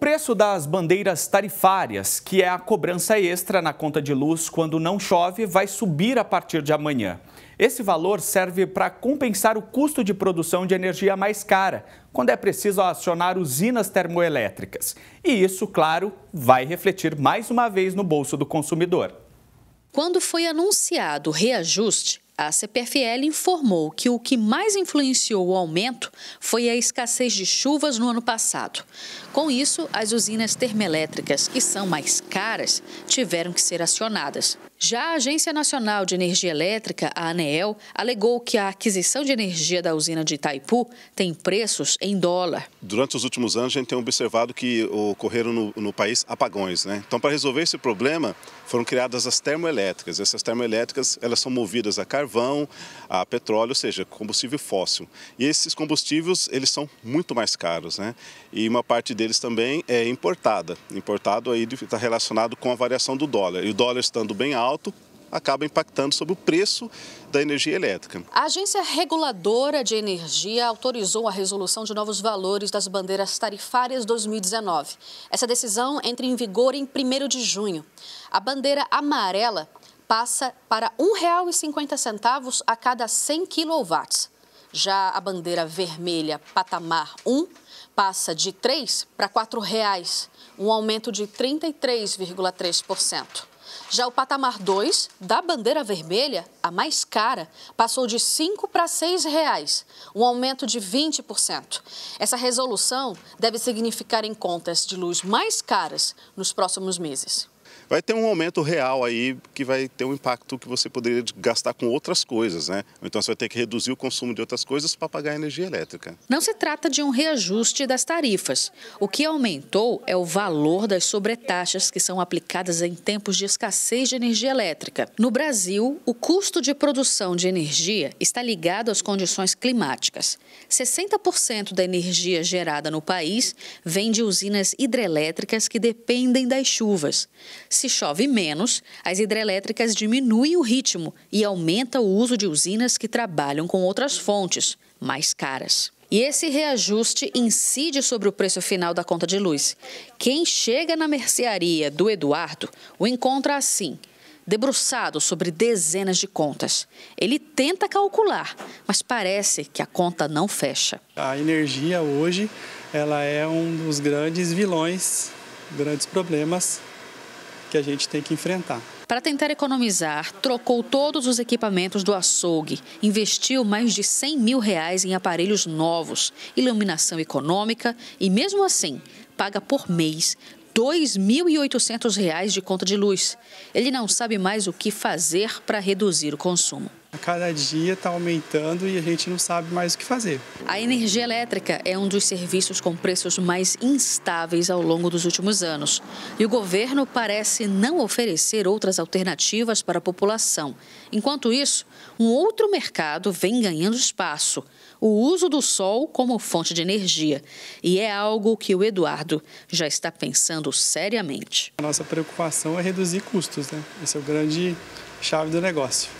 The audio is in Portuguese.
preço das bandeiras tarifárias, que é a cobrança extra na conta de luz quando não chove, vai subir a partir de amanhã. Esse valor serve para compensar o custo de produção de energia mais cara, quando é preciso acionar usinas termoelétricas. E isso, claro, vai refletir mais uma vez no bolso do consumidor. Quando foi anunciado o reajuste, a CPFL informou que o que mais influenciou o aumento foi a escassez de chuvas no ano passado. Com isso, as usinas termoelétricas, que são mais caras, tiveram que ser acionadas. Já a Agência Nacional de Energia Elétrica, a ANEEL, alegou que a aquisição de energia da usina de Itaipu tem preços em dólar. Durante os últimos anos, a gente tem observado que ocorreram no, no país apagões. Né? Então, para resolver esse problema, foram criadas as termoelétricas. Essas termoelétricas elas são movidas a carvão carvão, a petróleo, ou seja, combustível fóssil. E esses combustíveis, eles são muito mais caros, né? E uma parte deles também é importada. Importado aí está relacionado com a variação do dólar. E o dólar estando bem alto, acaba impactando sobre o preço da energia elétrica. A Agência Reguladora de Energia autorizou a resolução de novos valores das bandeiras tarifárias 2019. Essa decisão entra em vigor em 1 de junho. A bandeira amarela passa para R$ 1,50 a cada 100 kW. Já a bandeira vermelha patamar 1 passa de 3 para R$ 4,00, um aumento de 33,3%. Já o patamar 2 da bandeira vermelha, a mais cara, passou de 5 para R$ 6,00, um aumento de 20%. Essa resolução deve significar em contas de luz mais caras nos próximos meses vai ter um aumento real aí que vai ter um impacto que você poderia gastar com outras coisas, né? Então você vai ter que reduzir o consumo de outras coisas para pagar a energia elétrica. Não se trata de um reajuste das tarifas. O que aumentou é o valor das sobretaxas que são aplicadas em tempos de escassez de energia elétrica. No Brasil, o custo de produção de energia está ligado às condições climáticas. 60% da energia gerada no país vem de usinas hidrelétricas que dependem das chuvas. Se chove menos, as hidrelétricas diminuem o ritmo e aumenta o uso de usinas que trabalham com outras fontes, mais caras. E esse reajuste incide sobre o preço final da conta de luz. Quem chega na mercearia do Eduardo o encontra assim, debruçado sobre dezenas de contas. Ele tenta calcular, mas parece que a conta não fecha. A energia hoje ela é um dos grandes vilões, grandes problemas que a gente tem que enfrentar. Para tentar economizar, trocou todos os equipamentos do açougue, investiu mais de 100 mil reais em aparelhos novos, iluminação econômica e, mesmo assim, paga por mês R$ 2.800 de conta de luz. Ele não sabe mais o que fazer para reduzir o consumo. A cada dia está aumentando e a gente não sabe mais o que fazer. A energia elétrica é um dos serviços com preços mais instáveis ao longo dos últimos anos. E o governo parece não oferecer outras alternativas para a população. Enquanto isso, um outro mercado vem ganhando espaço: o uso do sol como fonte de energia. E é algo que o Eduardo já está pensando seriamente. A nossa preocupação é reduzir custos, né? Esse é o grande chave do negócio.